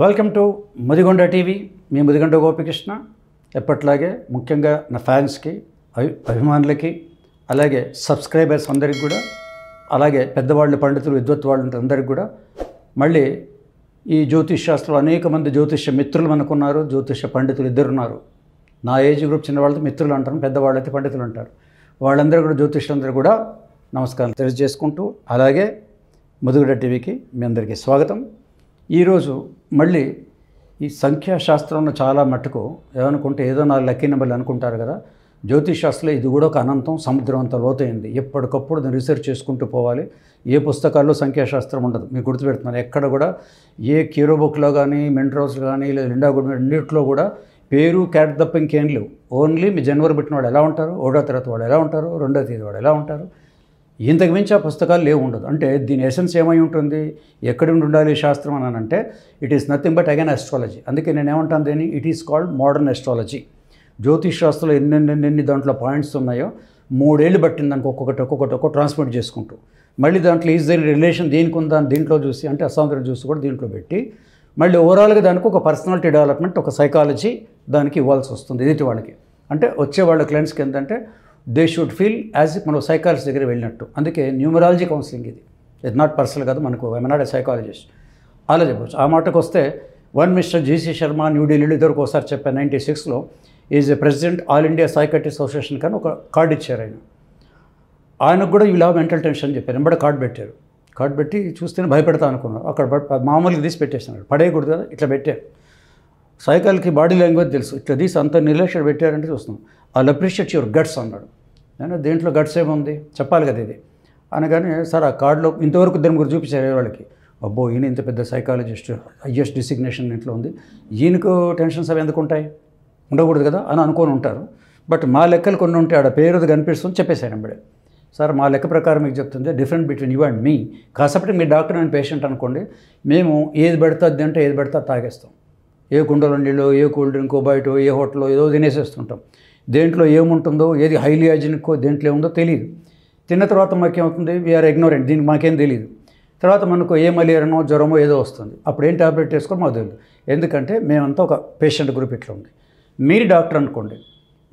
welcome to Mudigonda TV మీ ముదిగొండ గోపికృష్ణ ఎప్పట్లాగే ముఖ్యంగా నా ఫ్యాన్స్కి అభిమానులకి అలాగే సబ్స్క్రైబర్స్ అందరికి కూడా అలాగే పెద్దవాళ్ళు పండితులు విద్వత్ వాళ్ళు అందరికి కూడా మళ్ళీ ఈ జ్యోతిష్ శాస్త్రంలో అనేక మంది జ్యోతిష మిత్రులు మనకున్నారు జ్యోతిష పండితులు ఇద్దరున్నారు నా ఏజ్ గ్రూప్ చిన్న వాళ్ళతో మిత్రులు అంటారు పెద్దవాళ్ళైతే పండితులు అంటారు వాళ్ళందరూ కూడా జ్యోతిష్లందరూ కూడా నమస్కారం తెలియజేసుకుంటూ అలాగే ముదుగుడ టీవీకి మీ అందరికీ స్వాగతం ఈరోజు మళ్ళీ ఈ సంఖ్యాశాస్త్రంలో చాలా మట్టుకు ఏమనుకుంటే ఏదో నా లక్కీ నెంబర్లు అనుకుంటారు కదా జ్యోతిషాస్త్రంలో ఇది కూడా ఒక అనంతం సముద్రం అంత లోతైంది ఎప్పటికప్పుడు దాన్ని రీసెర్చ్ చేసుకుంటూ పోవాలి ఏ పుస్తకాల్లో సంఖ్యాశాస్త్రం ఉండదు మీకు గుర్తుపెడుతున్నాను ఎక్కడ కూడా ఏ కీరో బుక్లో కానీ మెంట్రోస్ కానీ లేదా లిండా గుడ్ రెండింటిలో కూడా పేరు క్యాట్ తప్ప ఇంకేం లేవు ఓన్లీ మీ జనవరి పెట్టిన వాళ్ళు ఎలా ఉంటారు ఒకటో తరగతి వాళ్ళు ఎలా ఉంటారు రెండో తేదీ వాళ్ళు ఎలా ఉంటారు ఇంతకు మించి ఆ పుస్తకాలు లేవు ఉండదు అంటే దీని ఎసెన్స్ ఏమై ఉంటుంది ఎక్కడి నుండి ఉండాలి శాస్త్రం అని అంటే it is nothing but again astrology అందుకే నేను ఏమంటాను దీన్ని it is called modern astrology జ్యోతిష్ శాస్త్రంలో ఎన్నెన్నెన్ని దాంట్లో పాయింట్స్ ఉన్నాయో మూడేళ్ళు పట్టింది దానికి ఒక్కొక్కటి ఒక్కొక్కటి ఒక్కొక్క ట్రాన్స్మిట్ చేసుకుంటూ మళ్ళీ దాంట్లో ఈజ్ దీని రిలేషన్ దేనికి ఉందా దీంట్లో చూసి అంటే అసాంతరం చూసి కూడా దీంట్లో పెట్టి మళ్ళీ ఓవరాల్గా దానికి ఒక పర్సనాలిటీ డెవలప్మెంట్ ఒక సైకాలజీ దానికి ఇవ్వాల్సి వస్తుంది ఎదుటి వాళ్ళకి అంటే వచ్చే వాళ్ళ క్లయింట్స్కి ఏంటంటే దే షుడ్ ఫీల్ యాజ్ మనం సైకాలజీ దగ్గర వెళ్ళినట్టు అందుకే న్యూమరాలజీ కౌన్సిలింగ్ ఇది ఇది నాట్ పర్సనల్ కాదు మనకు ఐ నాట్ ఏ సైకాలజిస్ట్ అలా చెప్పవచ్చు ఆ మాటకు వస్తే వన్ మిస్టర్ జీసీ శర్మ న్యూఢిల్లీలో ఇద్దరు ఒకసారి చెప్పాను నైంటీ సిక్స్లో is a president all India psychiatric association కానీ ఒక కార్డు ఇచ్చారు ఆయన ఆయనకు కూడా లావ్ మెంటల్ టెన్షన్ చెప్పారు వెంబడి కార్డు పెట్టారు కార్డు పెట్టి చూస్తేనే భయపెడతా అనుకున్నారు అక్కడ మామూలుగా తీసి పెట్టేస్తున్నారు పడేయకూడదు కదా ఇట్లా పెట్టారు సైకిల్కి బాడీ లాంగ్వేజ్ తెలుసు ఇట్లా తీసి అంత నిర్లక్ష్యం పెట్టారంటే చూస్తున్నాం ఐ అప్రిషియేట్ యువర్ గట్స్ అన్నాడు నేను దీంట్లో గట్స్ ఏముంది చెప్పాలి కదా ఇది అనగానే సార్ ఆ కార్డులో ఇంతవరకు దాని గురించి చూపించారు వాళ్ళకి అబ్బో ఈయన ఇంత పెద్ద సైకాలజిస్ట్ హయ్యెస్ట్ డిసిగ్నేషన్ ఇంట్లో ఉంది ఈయనకు టెన్షన్స్ అవి ఎందుకు ఉంటాయి ఉండకూడదు కదా అని అనుకొని ఉంటారు బట్ మా లెక్కలు కొన్ని ఉంటే ఆడ పేరు అది కనిపిస్తుంది చెప్పేశారు అంబడే సార్ మా లెక్క ప్రకారం మీకు చెప్తుంది different between you and me కాసేపటి మీ డాక్టర్ అండ్ పేషెంట్ అనుకోండి మేము ఏది అది అంటే ఏది పెడతా తాగేస్తాం ఏ కుండలో నీళ్ళు ఏ కూల్ డ్రింక్ బయట ఏ హోటల్లో ఏదో తినేసేస్తుంటాం దేంట్లో ఏముంటుందో ఏది హైలీ హైజినిక్ దేంట్లో ఏముందో తెలియదు తిన్న తర్వాత మాకేమవుతుంది వీఆర్ ఇగ్నోరెంట్ దీనికి మాకేం తెలియదు తర్వాత మనకు ఏ మలేరియనో జ్వరమో ఏదో వస్తుంది అప్పుడు ఏం ట్యాబ్లెట్ వేసుకోవడం మాకు తెలియదు ఎందుకంటే మేమంతా ఒక పేషెంట్ గ్రూప్ ఇట్లా ఉంది మీరు డాక్టర్ అనుకోండి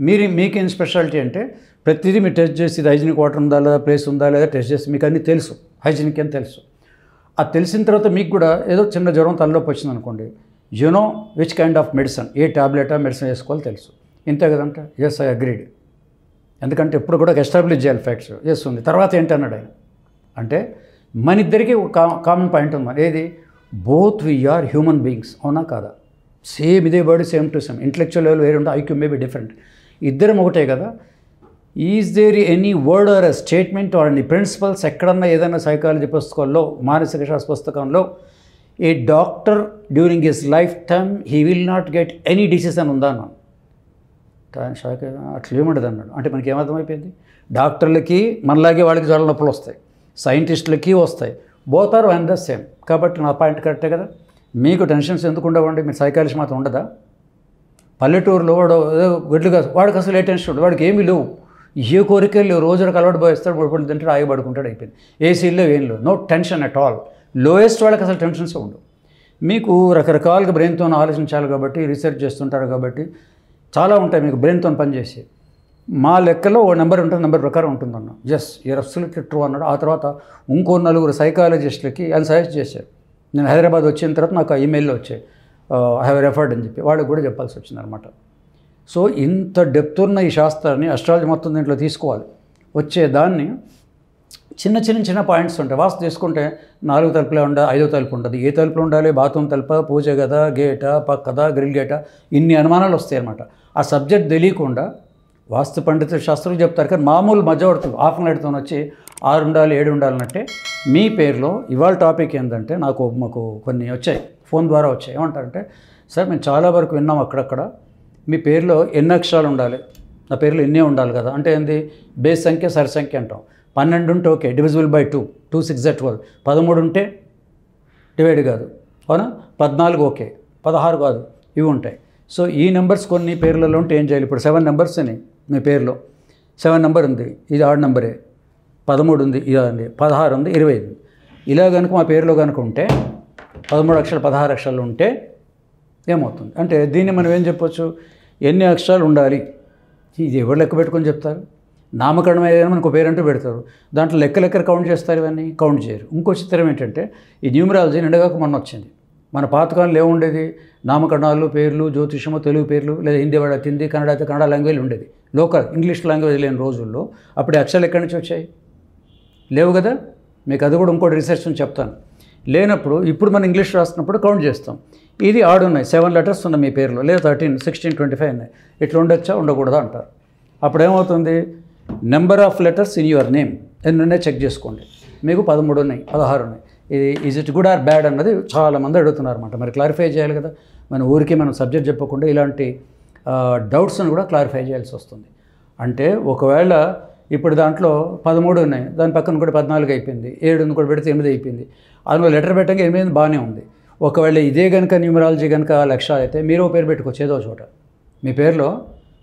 మీరు మీకేం స్పెషాలిటీ అంటే ప్రతిదీ మీరు టెస్ట్ చేసి ఇది హైజీనిక్ వాటర్ ఉందా లేదా ప్లేస్ ఉందా లేదా టెస్ట్ చేసి మీకు అన్నీ తెలుసు హైజీనిక్ అని తెలుసు ఆ తెలిసిన తర్వాత మీకు కూడా ఏదో చిన్న జ్వరం తలలోకి వచ్చింది అనుకోండి you know which kind of medicine ఏ ఆ మెడిసిన్ వేసుకోవాలో తెలుసు ఇంతే కదంట ఎస్ ఐ అగ్రీడ్ ఎందుకంటే ఎప్పుడు కూడా ఎస్టాబ్లిష్ చేయాలి ఫ్యాక్ట్స్ ఎస్ ఉంది తర్వాత అన్నాడు ఆయన అంటే మన ఇద్దరికి ఒక కామన్ పాయింట్ ఉంది మరి ఏది బోత్ వీఆర్ హ్యూమన్ బీయింగ్స్ అవునా కాదా సేమ్ ఇదే word same to same intellectual level వేరే ఉంటుంది ఐక్యూ మేబీ డిఫరెంట్ ఇద్దరం ఒకటే కదా is there any word or statement or any principles ఎక్కడన్నా ఏదైనా సైకాలజీ పుస్తకాల్లో మానసిక శాస్త్ర పుస్తకంలో a doctor during his life time he will not get any decision ఉందా అన్నాను షాక్ షాక్ అట్లేముండదు అన్నాడు అంటే మనకి ఏమర్థమైపోయింది డాక్టర్లకి మనలాగే వాళ్ళకి జ్వరాల నొప్పులు వస్తాయి సైంటిస్టులకి వస్తాయి పోతారు ఆర్ ద సేమ్ కాబట్టి నా పాయింట్ కరెక్టే కదా మీకు టెన్షన్స్ ఎందుకు ఉండవండి మీరు సైకాలజీ మాత్రం ఉండదా పల్లెటూరులో వాడు గడ్లుగా వాడికి అసలు ఏ టెన్షన్ ఉండదు వాడికి ఏమీ లేవు ఏ కోరికలు లేవు రోజులకు అలవాటు పోయిస్తాడు పడుకుంటు తింటాడు ఆగి పడుకుంటాడు అయిపోయింది ఏసీ లేవు ఏం లేవు no tension at all lowest వాళ్ళకి అసలు టెన్షన్స్ ఉండవు మీకు రకరకాలుగా బ్రెయిన్తో ఆలోచించాలి కాబట్టి రీసెర్చ్ చేస్తుంటారు కాబట్టి చాలా ఉంటాయి మీకు బ్రెయిన్తో పనిచేసి మా లెక్కలో ఓ నెంబర్ ఉంటుంది నెంబర్ ప్రకారం ఉంటుంది అన్న ఎస్ యూర్ రఫ్సులు ట్రూ అన్నాడు ఆ తర్వాత ఇంకో నలుగురు సైకాలజిస్టులకి ఆయన సజెస్ట్ చేశారు నేను హైదరాబాద్ వచ్చిన తర్వాత నాకు ఈమెయిల్లో వచ్చాయి ఐ హ్యావ్ రెఫర్డ్ అని చెప్పి వాళ్ళకి కూడా చెప్పాల్సి వచ్చింది అనమాట సో ఇంత డెప్త్ ఉన్న ఈ శాస్త్రాన్ని అస్ట్రాలజీ మొత్తం దీంట్లో తీసుకోవాలి వచ్చే దాన్ని చిన్న చిన్న చిన్న పాయింట్స్ ఉంటాయి వాస్తు తీసుకుంటే నాలుగు తలుపులే ఉండ ఐదో తలుపు ఉంటుంది ఏ తలుపులు ఉండాలి బాత్రూమ్ తలుప పూజ గదా గేట పక్కదా గ్రిల్ గేట ఇన్ని అనుమానాలు వస్తాయి అనమాట ఆ సబ్జెక్ట్ తెలియకుండా వాస్తు పండిత శాస్త్రం చెప్తారు కానీ మామూలు మధ్యవర్తులు హాఫ్ అన్ అవర్తో వచ్చి ఆరు ఉండాలి ఏడు ఉండాలంటే మీ పేరులో ఇవాళ టాపిక్ ఏంటంటే నాకు మాకు కొన్ని వచ్చాయి ఫోన్ ద్వారా వచ్చాయి ఏమంటారంటే సార్ మేము చాలా వరకు విన్నాం అక్కడక్కడ మీ పేరులో ఎన్ని అక్షరాలు ఉండాలి నా పేర్లో ఎన్నే ఉండాలి కదా అంటే ఏంది బేస్ సంఖ్య సరి సంఖ్య అంటాం పన్నెండు ఉంటే okay divisible by two two six జెట్ ట్వెల్వ్ పదమూడు ఉంటే డివైడ్ కాదు అవునా పద్నాలుగు ఓకే పదహారు కాదు ఇవి ఉంటాయి సో ఈ నెంబర్స్ కొన్ని పేర్లలో ఉంటే ఏం చేయాలి ఇప్పుడు సెవెన్ నెంబర్స్ అని మీ పేరులో సెవెన్ నెంబర్ ఉంది ఇది ఆడ్ నెంబరే పదమూడు ఉంది ఇదండి పదహారు ఉంది ఇరవై ఉంది ఇలా కనుక మా పేరులో కనుక ఉంటే పదమూడు అక్షరాలు పదహారు అక్షరాలు ఉంటే ఏమవుతుంది అంటే దీన్ని మనం ఏం చెప్పొచ్చు ఎన్ని అక్షరాలు ఉండాలి ఇది ఎవరు లెక్క పెట్టుకొని చెప్తారు నామకరణం ఏదైనా మనకు పేరంటూ పెడతారు దాంట్లో లెక్క లెక్క కౌంట్ చేస్తారు ఇవన్నీ కౌంట్ చేయరు ఇంకో చిత్రం ఏంటంటే ఈ న్యూమరాలజీ నిండగాక మొన్న వచ్చింది మన పాతకాలం ఏముండేది నామకరణాలు పేర్లు జ్యోతిషము తెలుగు పేర్లు లేదా హిందీ వాడ హిందీ కన్నడ అయితే కన్నడ లాంగ్వేజ్ ఉండేది లోకల్ ఇంగ్లీష్ లాంగ్వేజ్ లేని రోజుల్లో అప్పుడు అక్షరాలు ఎక్కడి నుంచి వచ్చాయి లేవు కదా మీకు అది కూడా ఇంకోటి రీసెర్చ్ అని చెప్తాను లేనప్పుడు ఇప్పుడు మనం ఇంగ్లీష్ రాస్తున్నప్పుడు కౌంట్ చేస్తాం ఇది ఆడు ఉన్నాయి సెవెన్ లెటర్స్ ఉన్నాయి మీ పేర్లో లేదా థర్టీన్ సిక్స్టీన్ ట్వంటీ ఫైవ్ ఉన్నాయి ఇట్లా ఉండొచ్చా ఉండకూడదా అంటారు అప్పుడు ఏమవుతుంది number of letters in your name ఎన్ని ఉన్నాయో చెక్ చేసుకోండి మీకు పదమూడు ఉన్నాయి పదహారు ఉన్నాయి ఇది is it good or bad అన్నది చాలామంది అడుగుతున్నారు అనమాట మరి క్లారిఫై చేయాలి కదా మన ఊరికి మనం సబ్జెక్ట్ చెప్పకుండా ఇలాంటి డౌట్స్ని కూడా క్లారిఫై చేయాల్సి వస్తుంది అంటే ఒకవేళ ఇప్పుడు దాంట్లో పదమూడు ఉన్నాయి దాని పక్కన కూడా పద్నాలుగు అయిపోయింది ఏడుని కూడా పెడితే ఎనిమిది అయిపోయింది అందులో లెటర్ పెట్టంగా ఎనిమిది బాగానే ఉంది ఒకవేళ ఇదే కనుక న్యూమరాలజీ కనుక లక్ష అయితే మీరు పేరు పెట్టుకోవచ్చు ఏదో చోట మీ పేరులో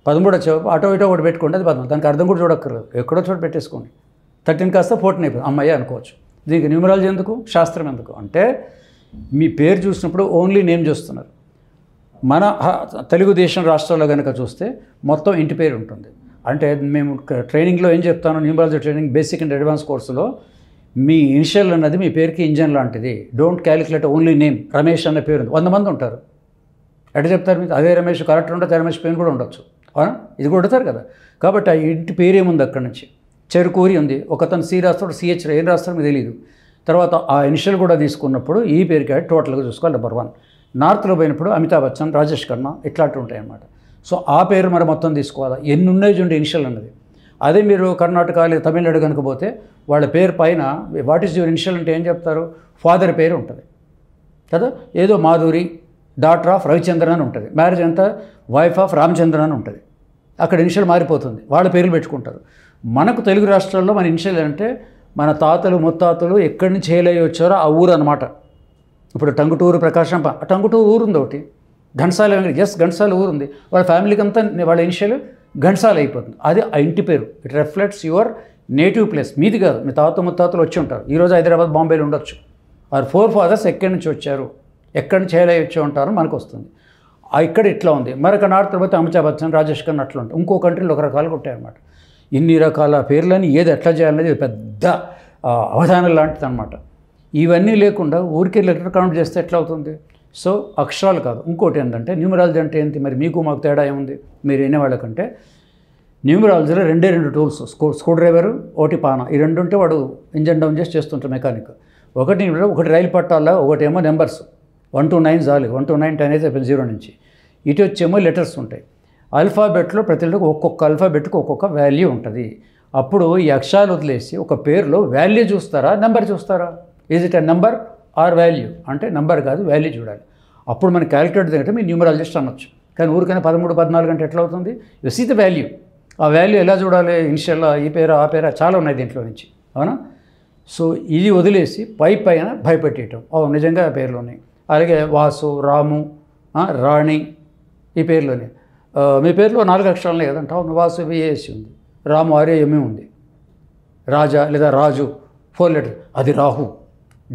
పదమూడు వచ్చే అటో ఇటో ఒకటి పెట్టుకోండి అది పదమూడు దానికి అర్థం కూడా చూడక్కర్లేదు ఎక్కడో చోట పెట్టేసుకోండి థర్టీన్ కాస్త ఫోర్టీన్ అయిపోయింది అమ్మాయి అనుకోవచ్చు దీనికి న్యూమరాలజీ ఎందుకు శాస్త్రం ఎందుకు అంటే మీ పేరు చూసినప్పుడు ఓన్లీ నేమ్ చూస్తున్నారు మన తెలుగుదేశం రాష్ట్రాల్లో కనుక చూస్తే మొత్తం ఇంటి పేరు ఉంటుంది అంటే మేము ట్రైనింగ్లో ఏం చెప్తాను numerology training basic and advance కోర్సులో మీ ఇనిషియల్ అన్నది మీ పేరుకి ఇంజన్ లాంటిది don't calculate only name Ramesh అనే పేరు ఉంది వంద మంది ఉంటారు ఎట్లా చెప్తారు మీకు అదే రమేష్ కరెక్ట్ ఉండొచ్చు రమేష్ పేరు కూడా ఉండొచ్చు ఇది కూడా కదా కాబట్టి ఆ ఇంటి పేరేముంది అక్కడి నుంచి చెరుకూరి ఉంది ఒకతను సి రాస్తాడు సిహెచ్ ఏం రాస్తాడు మీకు తెలియదు తర్వాత ఆ ఇనిషియల్ కూడా తీసుకున్నప్పుడు ఈ పేరుకి టోటల్గా చూసుకోవాలి నెంబర్ వన్ నార్త్లో పోయినప్పుడు అమితాబ్ బచ్చన్ రాజేష్ కర్మ ఇట్లాంటివి ఉంటాయన్నమాట సో ఆ పేరు మరి మొత్తం తీసుకోవాలి ఎన్ని ఉన్నాయి చూడండి ఇనిషియల్ అన్నది అదే మీరు కర్ణాటక లేదా తమిళనాడు కనుక పోతే వాళ్ళ పేరు పైన వాట్ ఈస్ యువర్ ఇనిషియల్ అంటే ఏం చెప్తారు ఫాదర్ పేరు ఉంటుంది కదా ఏదో మాధురి డాటర్ ఆఫ్ రవిచంద్రన్ అని ఉంటుంది మ్యారేజ్ అంతా వైఫ్ ఆఫ్ రామచంద్రన్ అని ఉంటుంది అక్కడ ఇనిషియల్ మారిపోతుంది వాళ్ళ పేర్లు పెట్టుకుంటారు మనకు తెలుగు రాష్ట్రాల్లో మన ఇన్షియల్ అంటే మన తాతలు ముత్తాతలు ఎక్కడి నుంచి హేలయ్య వచ్చారో ఆ ఊరు అనమాట ఇప్పుడు టంగుటూరు ప్రకాశం టంగుటూరు ఊరు ఉంది ఒకటి ఘంటసాల ఎస్ ఘంటసాల ఊరు ఉంది వాళ్ళ ఫ్యామిలీకి అంతా వాళ్ళ ఇన్షియల్ ఘంటసాల అయిపోతుంది అది ఆ ఇంటి పేరు it reflects your native place మీది కాదు మీ తాత ముత్తాతలు వచ్చి ఉంటారు ఈరోజు హైదరాబాద్ బాంబేలో ఉండొచ్చు ఆర్ ఫోర్ ఫాదర్స్ ఎక్కడి నుంచి వచ్చారు ఎక్కడి నుంచి హేలయ్య వచ్చి ఉంటారో మనకు వస్తుంది ఇక్కడ ఇట్లా ఉంది మరొక నార్త్ పోతే అమితాబ్ బచ్చన్ రాజేష్ ఖన్నా అట్లా ఉంటుంది ఇంకో కంట్రీలో ఒక రకాలుగా ఉంటాయన్నమాట ఇన్ని రకాల పేర్లని ఏది ఎట్లా చేయాలనేది పెద్ద అవధానం లాంటిది అనమాట ఇవన్నీ లేకుండా ఊరికే లెటర్ కౌంట్ చేస్తే ఎట్లా అవుతుంది సో అక్షరాలు కాదు ఇంకోటి ఏంటంటే న్యూమరాలజీ అంటే ఏంటి మరి మీకు మాకు తేడా ఏముంది మీరు వాళ్ళకంటే న్యూమరాలజీలో రెండే రెండు టూల్స్ స్కూ స్క్రూ డ్రైవరు ఒకటి పాన ఈ రెండు ఉంటే వాడు ఇంజన్ డౌన్ చేసి చేస్తుంటారు మెకానిక్ ఒకటి ఒకటి రైలు పట్టాల ఒకటేమో నెంబర్స్ వన్ టు నైన్ జాలి వన్ టూ నైన్ టెన్ అయితే జీరో నుంచి ఇటు వచ్చేమో లెటర్స్ ఉంటాయి అల్ఫాబెట్లో ప్రతి ఒక్కొక్క అల్ఫాబెట్కి ఒక్కొక్క వాల్యూ ఉంటుంది అప్పుడు ఈ అక్షరాలు వదిలేసి ఒక పేరులో వాల్యూ చూస్తారా నెంబర్ చూస్తారా is it a number or value అంటే నెంబర్ కాదు వాల్యూ చూడాలి అప్పుడు మన క్యాలిక్యులేటర్ దగ్గర మీరు న్యూమరాలజిస్ట్ అనొచ్చు కానీ ఊరికైనా పదమూడు పద్నాలుగు అంటే ఎట్లా అవుతుంది యు సీ ద వాల్యూ ఆ వాల్యూ ఎలా చూడాలి ఇన్షియల్లా ఈ పేరు ఆ పేరు చాలా ఉన్నాయి దీంట్లో నుంచి అవునా సో ఇది వదిలేసి పై పైన భయపెట్టేయటం అవును నిజంగా ఆ పేర్లోనే అలాగే వాసు రాము రాణి ఈ పేర్లోనే మీ పేరులో నాలుగు అక్షరాలు లేదంట అవును వాసు విఏసి ఉంది రాము ఆర్యమే ఉంది రాజా లేదా రాజు ఫోర్ లెటర్ అది రాహు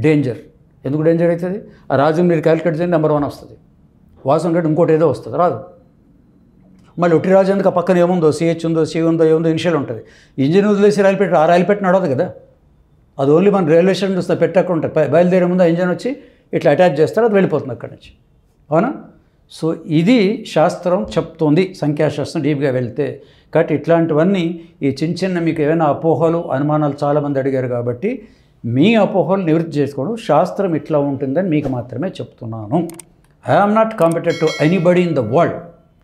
డేంజర్ ఎందుకు డేంజర్ అవుతుంది ఆ రాజుని మీరు క్యాలిక్యులేట్ చేయండి నెంబర్ వన్ వస్తుంది వాసు అంటే ఇంకోటి ఏదో వస్తుంది రాదు మళ్ళీ ఒట్టి రాజు ఎందుకు పక్కన ఏముందో సిహెచ్ ఉందో సి ఉందో ఏముందో ఇనిషియల్ ఉంటుంది ఇంజిన్ వదిలేసి రైలు పెట్టి ఆ రైలు పెట్టి నడవదు కదా అది ఓన్లీ మన రైల్వే స్టేషన్ చూస్తే పెట్టకుండా బయలుదేరే ముందు ఇంజన్ వచ్చి ఇట్లా అటాచ్ చేస్తారు అది వెళ్ళిపోతుంది అక్కడి నుంచి అవునా సో ఇది శాస్త్రం చెప్తోంది సంఖ్యాశాస్త్రం డీప్గా వెళ్తే కాబట్టి ఇట్లాంటివన్నీ ఈ చిన్న చిన్న మీకు ఏమైనా అపోహలు అనుమానాలు చాలామంది అడిగారు కాబట్టి మీ అపోహలు నివృత్తి చేసుకోవడం శాస్త్రం ఇట్లా ఉంటుందని మీకు మాత్రమే చెప్తున్నాను I am not competed to anybody in the world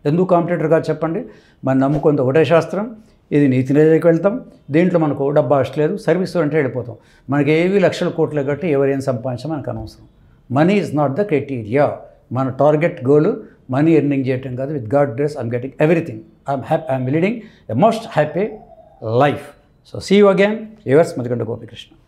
ఎందుకు కాంపిటేటర్గా చెప్పండి మనం నమ్ముకుంది ఒకటే శాస్త్రం ఇది నీతి నిజకి వెళ్తాం దీంట్లో మనకు డబ్బా లేదు సర్వీస్ అంటే వెళ్ళిపోతాం మనకి ఏవి లక్షల కోట్లు కట్టి ఎవరేం సంపాదించడం మనకు అనవసరం money is not the criteria మన టార్గెట్ గోల్ మనీ ఎర్నింగ్ చేయటం కాదు with God grace I'm getting everything I'm happy I'm leading a most happy life so see you again yours Mudigonda Gopikrishna